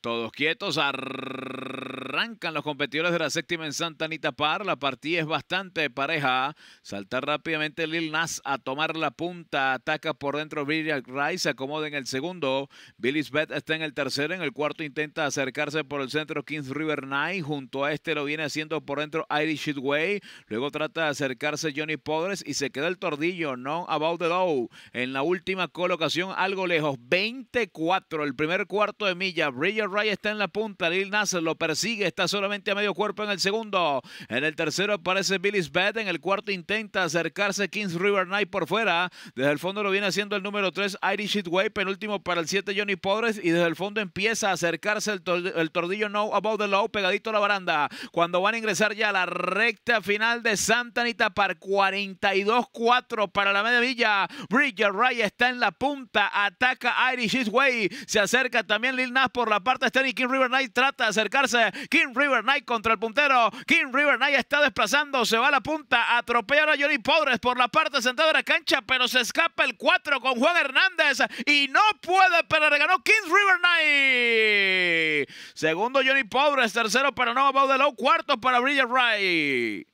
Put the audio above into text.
Todos quietos. ar. Arrancan los competidores de la séptima en Santa Anita Par. La partida es bastante pareja. salta rápidamente Lil Nas a tomar la punta. Ataca por dentro Billy Rice. Se acomoda en el segundo. Billy Bet está en el tercero. En el cuarto intenta acercarse por el centro Kings River Knight. Junto a este lo viene haciendo por dentro Irish Way. Luego trata de acercarse Johnny Podres y se queda el tordillo. No about the low. En la última colocación, algo lejos. 24. El primer cuarto de milla. Bridger Rice está en la punta. Lil Nas lo persigue está solamente a medio cuerpo en el segundo. En el tercero aparece Billy's Bed En el cuarto intenta acercarse Kings River Knight por fuera. Desde el fondo lo viene haciendo el número 3, Irish Way. Penúltimo para el 7, Johnny Podres Y desde el fondo empieza a acercarse el, tordillo No About the Low, pegadito a la baranda. Cuando van a ingresar ya a la recta final de Santa Anita para 42-4 para la media villa. Bridger Ray está en la punta. Ataca Irish Way Se acerca también Lil Nas por la parte externa. Y King River Knight trata de acercarse. King River Knight contra el puntero. King River Knight está desplazando, se va a la punta, atropella a Johnny Podres por la parte sentada de la cancha, pero se escapa el 4 con Juan Hernández y no puede, pero le ganó King River Knight. Segundo Johnny Podres, tercero para Nova Baudelou, cuarto para Bridget Wright.